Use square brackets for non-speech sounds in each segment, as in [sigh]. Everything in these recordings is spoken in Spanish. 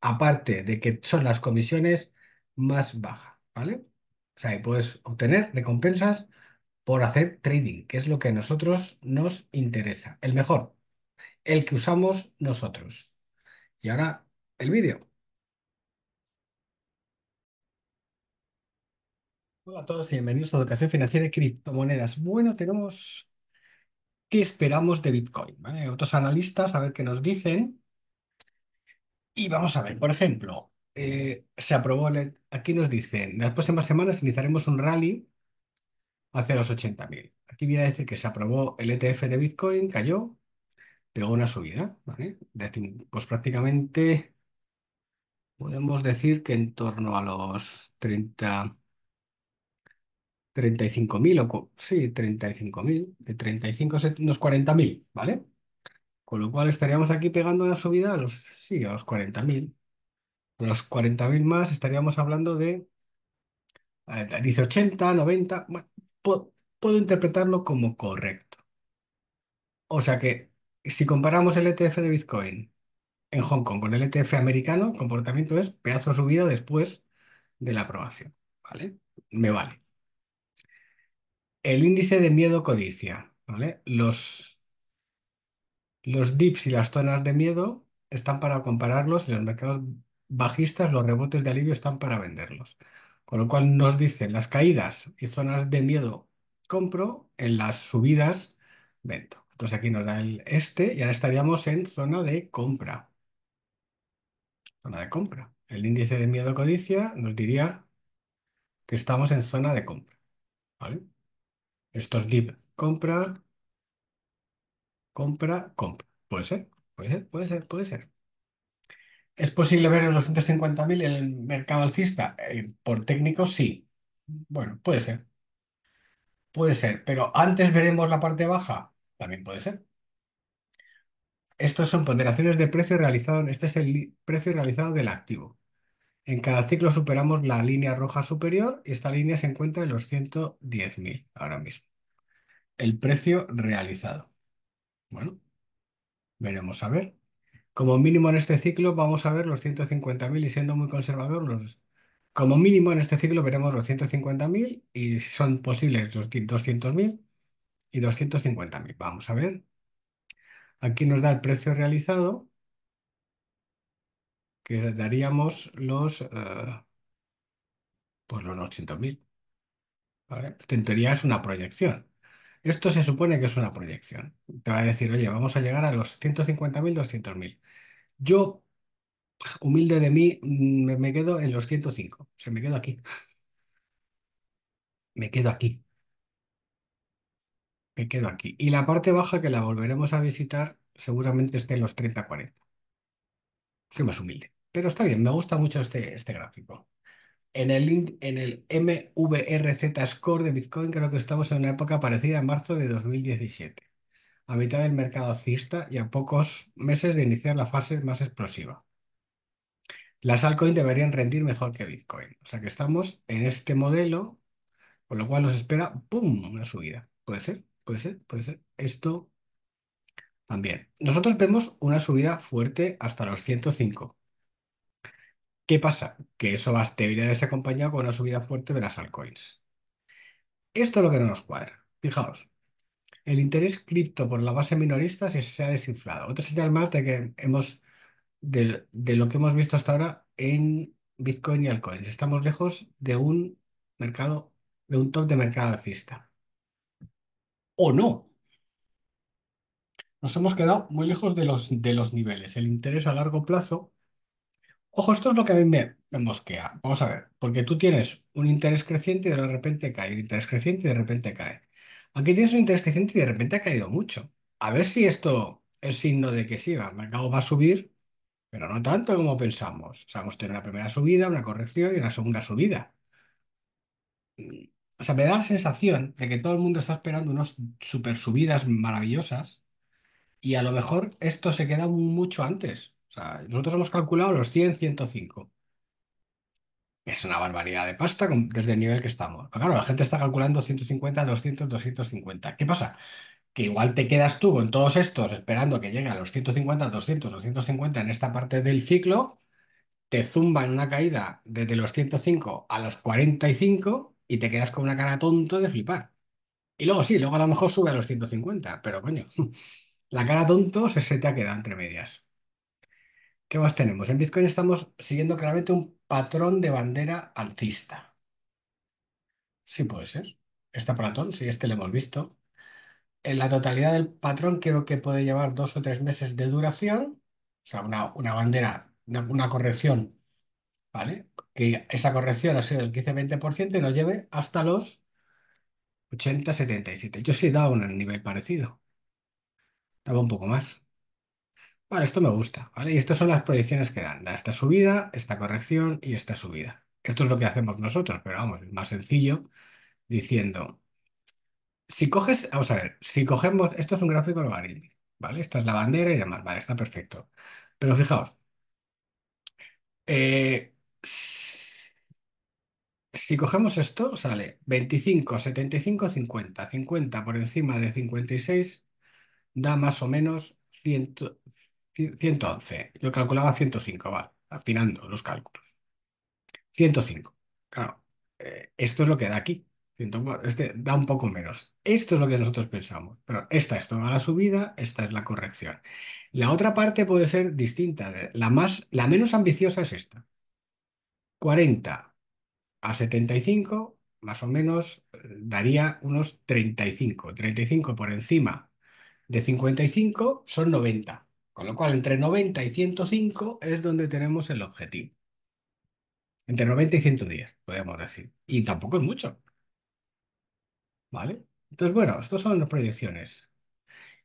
aparte de que son las comisiones más bajas, ¿vale? O sea, puedes obtener recompensas por hacer trading, que es lo que a nosotros nos interesa, el mejor, el que usamos nosotros. Y ahora el vídeo. Hola a todos y bienvenidos a Educación Financiera y Criptomonedas. Bueno, tenemos qué esperamos de Bitcoin. ¿Vale? Otros analistas, a ver qué nos dicen. Y vamos a ver, por ejemplo, eh, se aprobó, aquí nos dicen, las próximas semanas iniciaremos un rally hacia los 80.000. Aquí viene a decir que se aprobó el ETF de Bitcoin, cayó, pegó una subida, ¿vale? Pues prácticamente podemos decir que en torno a los 30... 35.000 o sí, 35.000, de 35 unos 40.000, ¿vale? Con lo cual estaríamos aquí pegando una subida a los, sí, a los 40.000. los 40.000 más estaríamos hablando de, dice 80, 90, puedo, interpretarlo como correcto. O sea que si comparamos el ETF de Bitcoin en Hong Kong con el ETF americano, el comportamiento es pedazo subida después de la aprobación. ¿Vale? Me vale. El índice de miedo codicia, ¿vale? Los los dips y las zonas de miedo están para compararlos y los mercados bajistas, los rebotes de alivio están para venderlos. Con lo cual nos dicen las caídas y zonas de miedo compro, en las subidas vendo. Entonces aquí nos da el este y ahora estaríamos en zona de compra. Zona de compra. El índice de miedo codicia nos diría que estamos en zona de compra. ¿vale? Estos dip compra, compra, compra. Puede ser, puede ser, puede ser, puede ser. ¿Es posible ver los 250.000 en el mercado alcista? Eh, por técnico, sí. Bueno, puede ser. Puede ser, pero antes veremos la parte baja. También puede ser. Estos son ponderaciones de precio realizado. Este es el precio realizado del activo. En cada ciclo superamos la línea roja superior y esta línea se encuentra en los 110.000 ahora mismo. El precio realizado. Bueno, veremos a ver. Como mínimo en este ciclo vamos a ver los 150.000 y siendo muy conservador, como mínimo en este ciclo veremos los 150.000 y son posibles 200.000 y 250.000. Vamos a ver. Aquí nos da el precio realizado, que daríamos los, eh, por pues los 800.000. En teoría es una proyección. Esto se supone que es una proyección. Te va a decir, oye, vamos a llegar a los 150.000, 200.000. Yo, humilde de mí, mm, me, quedo en los 105. Se me quedo aquí. [laughs] Me quedo aquí. Me quedo aquí. Y la parte baja que la volveremos a visitar seguramente esté en los 30-40. Soy más humilde. Pero está bien, me gusta mucho este, este gráfico. En el, en el MVRZ Score de Bitcoin creo que estamos en una época parecida a marzo de 2017, a mitad del mercado alcista y a pocos meses de iniciar la fase más explosiva. Las altcoins deberían rendir mejor que Bitcoin. O sea que estamos en este modelo, con lo cual nos espera ¡pum! una subida. Puede ser, puede ser, puede ser. Esto también. Nosotros vemos una subida fuerte hasta los 105 ¿Qué pasa? Que eso a ser acompañado con una subida fuerte de las altcoins. Esto es lo que no nos cuadra. Fijaos, el interés cripto por la base minorista se ha desinflado. Otra señal más de que hemos, de, lo que hemos visto hasta ahora en Bitcoin y altcoins. Estamos lejos de un mercado, de un top de mercado alcista. ¿O no? Nos hemos quedado muy lejos de los, de los niveles. El interés a largo plazo Ojo, esto es lo que a mí me, mosquea. Vamos a ver, porque tú tienes un interés creciente y de repente cae, El interés creciente y de repente cae. Aquí tienes un interés creciente y de repente ha caído mucho. A ver si esto es signo de que sí, va, el mercado va a subir, pero no tanto como pensamos. O sea, hemos tenido una primera subida, una corrección y una segunda subida. O sea, me da la sensación de que todo el mundo está esperando unas super subidas maravillosas y a lo mejor esto se queda mucho antes. O sea, nosotros hemos calculado los 100, 105. Es una barbaridad de pasta desde el nivel que estamos. claro, la gente está calculando 150, 200, 250. ¿Qué pasa? Que igual te quedas tú con todos estos esperando que llegue a los 150, 200, 250 en esta parte del ciclo, te zumba en una caída desde los 105 a los 45 y te quedas con una cara tonto de flipar. Y luego sí, luego a lo mejor sube a los 150, pero coño, [laughs] la cara tonto se, se te ha quedado entre medias. ¿Qué más tenemos? En Bitcoin estamos siguiendo claramente un patrón de bandera alcista. Sí puede ser. Este patrón, sí, este lo hemos visto. En la totalidad del patrón creo que puede llevar dos o tres meses de duración, o sea, una, bandera, una, una, corrección, ¿vale? Que esa corrección ha sido del 15-20% y nos lleve hasta los 80-77. Yo sí he dado un nivel parecido. Daba un poco más. Vale, esto me gusta, ¿vale? Y estas son las proyecciones que dan. Da esta subida, esta corrección y esta subida. Esto es lo que hacemos nosotros, pero vamos, es más sencillo diciendo, si coges, vamos a ver, si cogemos, esto es un gráfico logarítmico, ¿vale? Esta es la bandera y demás, vale, está perfecto. Pero fijaos, eh, si cogemos esto, sale 25, 75, 50, 50 por encima de 56, da más o menos 100, 111. Yo calculaba 105, vale, afinando los cálculos. 105. Claro, eh, esto es lo que da aquí. este da un poco menos. Esto es lo que nosotros pensamos. Pero esta es toda la subida, esta es la corrección. La otra parte puede ser distinta. Eh, la, más, la menos ambiciosa es esta. 40 a 75, más o menos, eh, daría unos 35. 35 por encima de 55 son 90. Con lo cual, entre 90 y 105 es donde tenemos el objetivo. Entre 90 y 110, podemos decir. Y tampoco es mucho. ¿Vale? Entonces, bueno, estas son las proyecciones.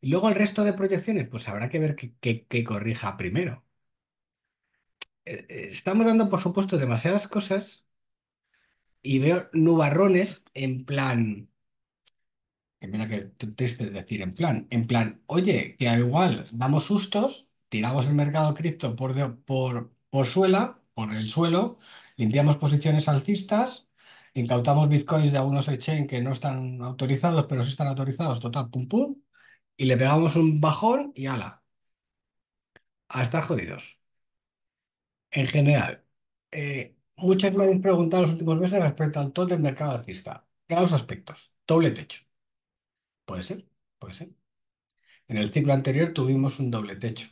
Y luego el resto de proyecciones, pues habrá que ver qué corrija primero. Eh, eh, estamos dando, por supuesto, demasiadas cosas y veo nubarrones en plan, que mira que triste decir en plan, en plan, oye, que igual damos sustos, tiramos el mercado cripto por, por, suela, por el suelo, limpiamos posiciones alcistas, incautamos bitcoins de algunos exchange que no están autorizados, pero sí están autorizados, total, pum pum, y le pegamos un bajón y ala. A estar jodidos. En general, eh, muchas me han preguntado los últimos meses respecto al todo del mercado alcista. Claros aspectos, doble techo. Puede ser, puede ser. En el ciclo anterior tuvimos un doble techo.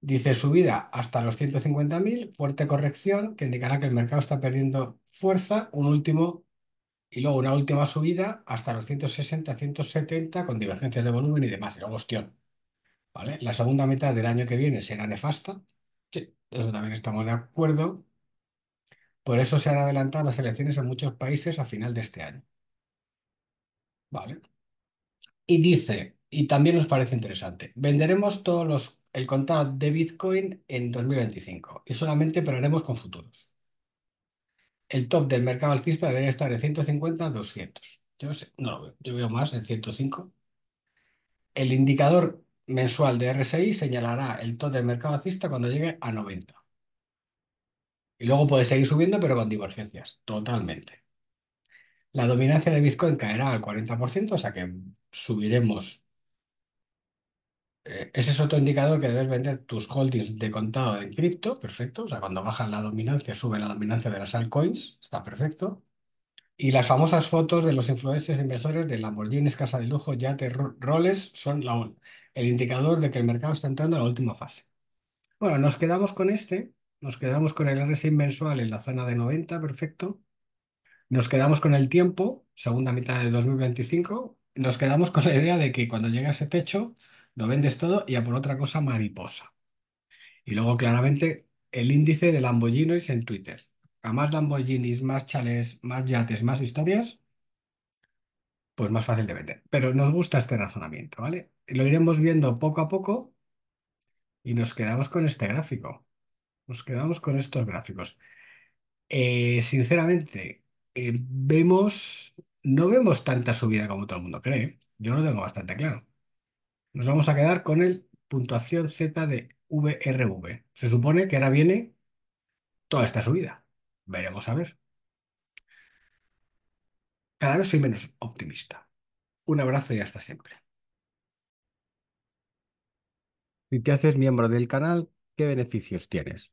Dice subida hasta los 150.000, fuerte corrección que indicará que el mercado está perdiendo fuerza, un último y luego una última subida hasta los 160, 170 con divergencias de volumen y demás, y luego ¿Vale? La segunda mitad del año que viene será nefasta. Sí, eso también estamos de acuerdo. Por eso se han adelantado las elecciones en muchos países a final de este año. ¿Vale? Y dice, y también nos parece interesante, venderemos todos los, el contado de Bitcoin en 2025 y solamente operaremos con futuros. El top del mercado alcista debería estar en 150 200. Yo no yo veo más en 105. El indicador mensual de RSI señalará el top del mercado alcista cuando llegue a 90. Y luego puede seguir subiendo, pero con divergencias, totalmente. La dominancia de Bitcoin caerá al 40%, o sea que subiremos. Eh, ese es otro indicador que debes vender tus holdings de contado en cripto, perfecto. O sea, cuando baja la dominancia, sube la dominancia de las altcoins, está perfecto. Y las famosas fotos de los influencers e inversores de Lamborghini, casa de lujo, yates, roles son la, el indicador de que el mercado está entrando a la última fase. Bueno, nos quedamos con este, nos quedamos con el RSI mensual en la zona de 90, perfecto. Nos quedamos con el tiempo, segunda mitad de 2025, nos quedamos con la idea de que cuando llega ese techo lo vendes todo y a por otra cosa mariposa. Y luego claramente el índice de Lamborghinis en Twitter. A más Lamborghinis, más chales, más yates, más historias, pues más fácil de vender. Pero nos gusta este razonamiento, ¿vale? Lo iremos viendo poco a poco y nos quedamos con este gráfico. Nos quedamos con estos gráficos. Eh, sinceramente, eh, vemos, no vemos tanta subida como todo el mundo cree. Yo lo tengo bastante claro. Nos vamos a quedar con el puntuación Z de VRV. Se supone que ahora viene toda esta subida. Veremos a ver. Cada vez soy menos optimista. Un abrazo y hasta siempre. Si te haces miembro del canal, ¿qué beneficios tienes?